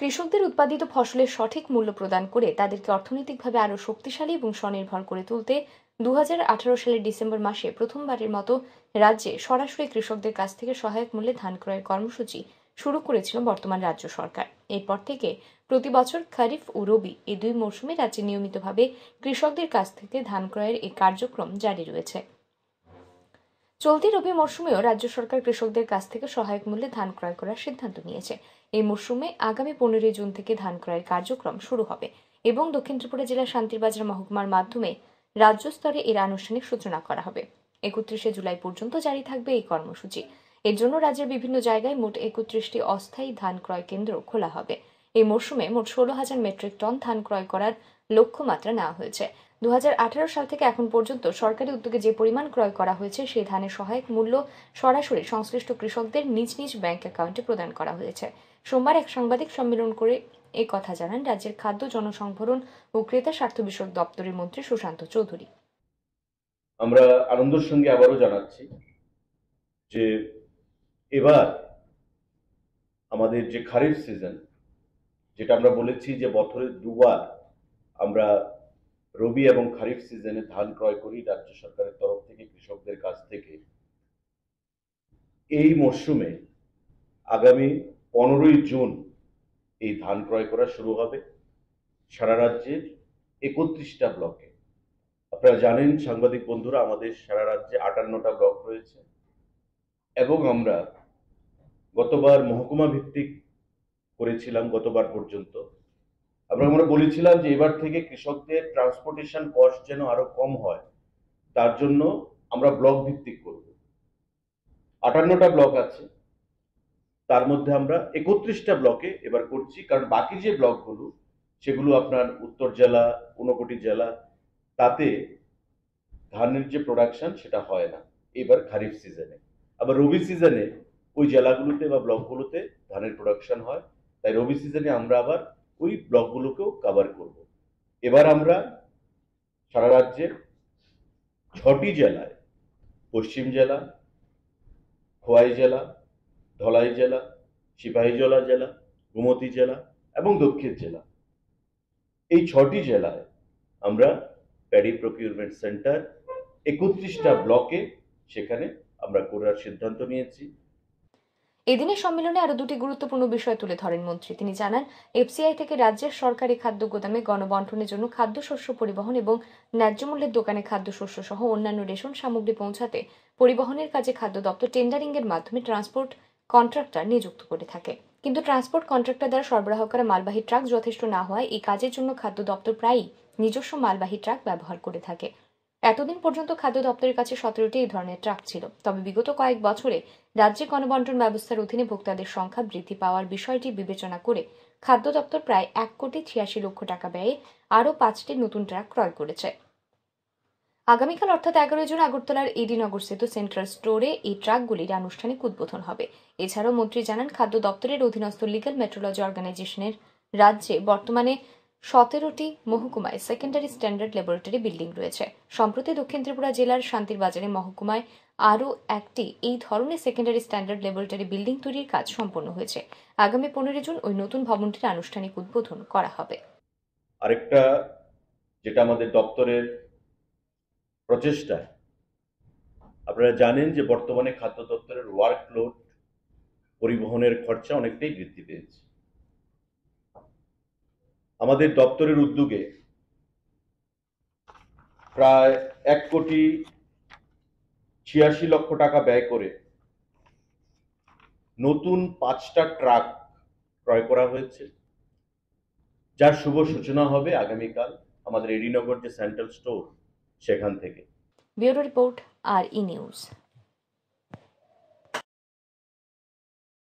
কৃষকদের উৎপাদিত ফসলের সঠিক মূল্য প্রদান করে তাদেরকে অর্থনৈতিকভাবে আরও শক্তিশালী এবং স্বনির্ভর করে তুলতে দু সালের ডিসেম্বর মাসে প্রথমবারের মতো রাজ্যে সরাসরি কৃষকদের কাছ থেকে সহায়ক মূল্যে ধান ক্রয়ের কর্মসূচি শুরু করেছিল বর্তমান রাজ্য সরকার এরপর থেকে প্রতি বছর খারিফ ও রবি এই দুই মৌসুমে রাজ্যে নিয়মিতভাবে কৃষকদের কাছ থেকে ধান ক্রয়ের এই কার্যক্রম জারি রয়েছে চলতি রবি মরশুমেও রাজ্য সরকার কৃষকদের কাছ থেকে সহায়ক মূল্যে ধান ক্রয় করার সিদ্ধান্ত নিয়েছে এই মরশুমে আগামী পনেরোই জুন থেকে ধান ক্রয়ের কার্যক্রম শুরু হবে এবং দক্ষিণ ত্রিপুরা জেলার শান্তিরবাজার মহকুমার মাধ্যমে রাজ্য স্তরে এর আনুষ্ঠানিক সূচনা করা হবে একত্রিশে জুলাই পর্যন্ত জারি থাকবে এই কর্মসূচি এর জন্য রাজ্যের বিভিন্ন জায়গায় মোট একত্রিশটি অস্থায়ী ধান ক্রয় কেন্দ্র খোলা হবে এই মরশুমে মোট ষোলো হাজার মেট্রিক টন ধান ক্রয় করার লক্ষ্যমাত্রা নেওয়া হয়েছে দু সাল থেকে এখন পর্যন্ত সরকারি উদ্যোগে যে পরিমাণ ক্রয় করা হয়েছে সেই ধানের সহায়ক মূল্য সরাসরি সংশ্লিষ্ট কৃষকদের নিজ নিজ ব্যাংক অ্যাকাউন্টে প্রদান করা হয়েছে সোমবার এক সাংবাদিক সম্মেলন করে এ কথা জানান রাজ্যের খাদ্য জনসংভরণ ও ক্রেতা স্বার্থ বিষয়ক দপ্তরের মন্ত্রী সুশান্ত চৌধুরী আমরা আনন্দের সঙ্গে আবারও জানাচ্ছি যে এবার আমাদের যে খারিফ সিজন যেটা আমরা বলেছি যে বছরে দুবার আমরা রবি এবং খারিফ সিজনে ধান ক্রয় করি রাজ্য সরকারের তরফ থেকে কৃষকদের কাছ থেকে এই মরশুমে আগামী পনেরোই জুন এই ধান ক্রয় করা শুরু হবে সারা রাজ্যের একত্রিশটা ব্লকে আপনারা জানেন সাংবাদিক বন্ধুরা আমাদের সারা রাজ্যে আটান্নটা ব্লক রয়েছে এবং আমরা গতবার মহকুমা ভিত্তিক করেছিলাম গতবার পর্যন্ত আমরা আমরা বলেছিলাম যে এবার থেকে কৃষকদের ট্রান্সপোর্টেশন কস্ট যেন আরো কম হয় তার জন্য আমরা ব্লক ভিত্তিক করব আটান্নটা ব্লক আছে তার মধ্যে আমরা একত্রিশটা ব্লকে এবার করছি কারণ বাকি যে ব্লকগুলো সেগুলো আপনার উত্তর জেলা ঊনকোটি জেলা তাতে ধানের যে প্রোডাকশন সেটা হয় না এবার খারিফ সিজনে আবার রবি সিজনে ওই জেলাগুলোতে বা ব্লকগুলোতে ধানের প্রোডাকশন হয় তাই রবি সিজনে আমরা আবার ওই ব্লকগুলোকেও কাভার করব এবার আমরা সারা রাজ্যের ছটি জেলায় পশ্চিম জেলা খোয়াই জেলা ধলাই জেলা সিপাহীজলা জেলা গোমতী জেলা এবং দক্ষিণ জেলা এই ছটি জেলায় আমরা প্যাডি প্রকিউরমেন্ট সেন্টার একত্রিশটা ব্লকে সেখানে আমরা করার সিদ্ধান্ত নিয়েছি এদিনের সম্মেলনে আরও দুটি গুরুত্বপূর্ণ বিষয় তুলে ধরেন মন্ত্রী তিনি জানান এফসিআই থেকে রাজ্যের সরকারি খাদ্য গোদামে গণবন্টনের জন্য খাদ্যশস্য পরিবহন এবং ন্যায্যমূল্যের দোকানে খাদ্যশস্য সহ অন্যান্য রেশন সামগ্রী পৌঁছাতে পরিবহনের কাজে খাদ্য দপ্তর টেন্ডারিং এর মাধ্যমে ট্রান্সপোর্ট কন্ট্রাক্টর নিযুক্ত করে থাকে কিন্তু ট্রান্সপোর্ট কন্ট্রাক্টর দ্বারা সরবরাহ করা মালবাহী ট্রাক যথেষ্ট না হওয়ায় এই কাজের জন্য খাদ্য দপ্তর প্রায়ই নিজস্ব মালবাহী ট্রাক ব্যবহার করে থাকে এতদিন পর্যন্ত খাদ্য দপ্তরের কাছে সতেরোটি এই ধরনের ট্রাক ছিল তবে বিগত কয়েক বছরে রাজ্যে গণবন্টন ব্যবস্থার অধীনে ভোক্তাদের সংখ্যা বৃদ্ধি পাওয়ার বিষয়টি বিবেচনা করে খাদ্য দপ্তর প্রায় এক কোটি ছিয়াশি লক্ষ টাকা ব্যয়ে আরও পাঁচটি নতুন ট্রাক ক্রয় করেছে আগামীকাল অর্থাৎ এগারোই জুন আগরতলার এডিনগরস্থিত সেন্ট্রাল স্টোরে এই ট্রাকগুলির আনুষ্ঠানিক উদ্বোধন হবে এছাড়াও মন্ত্রী জানান খাদ্য দপ্তরের অধীনস্থ লিগাল মেট্রোলজি অর্গানাইজেশনের রাজ্যে বর্তমানে সতেরোটি মহকুমায় সেকেন্ডারি স্ট্যান্ডার্ড ল্যাবরেটরি বিল্ডিং রয়েছে সম্প্রতি দক্ষিণ ত্রিপুরা জেলার শান্তির বাজারে মহকুমায় আরও একটি এই ধরনের সেকেন্ডারি স্ট্যান্ডার্ড ল্যাবরেটরি বিল্ডিং তৈরির কাজ সম্পন্ন হয়েছে আগামী পনেরো জুন ওই নতুন ভবনটির আনুষ্ঠানিক উদ্বোধন করা হবে আরেকটা যেটা আমাদের দপ্তরের প্রচেষ্টা আপনারা জানেন যে বর্তমানে খাদ্য দপ্তরের ওয়ার্কলোড পরিবহনের খরচা অনেকটাই বৃদ্ধি পেয়েছে আমাদের দপ্তরের উদ্যোগে প্রায় এক কোটি ছিয়াশি লক্ষ টাকা ব্যয় করে নতুন পাঁচটা ট্রাক ক্রয় করা হয়েছে যার শুভ সূচনা হবে আগামীকাল আমাদের এডিনগর যে সেন্ট্রাল স্টোর সেখান থেকে ব্যুরো রিপোর্ট আর ই নিউজ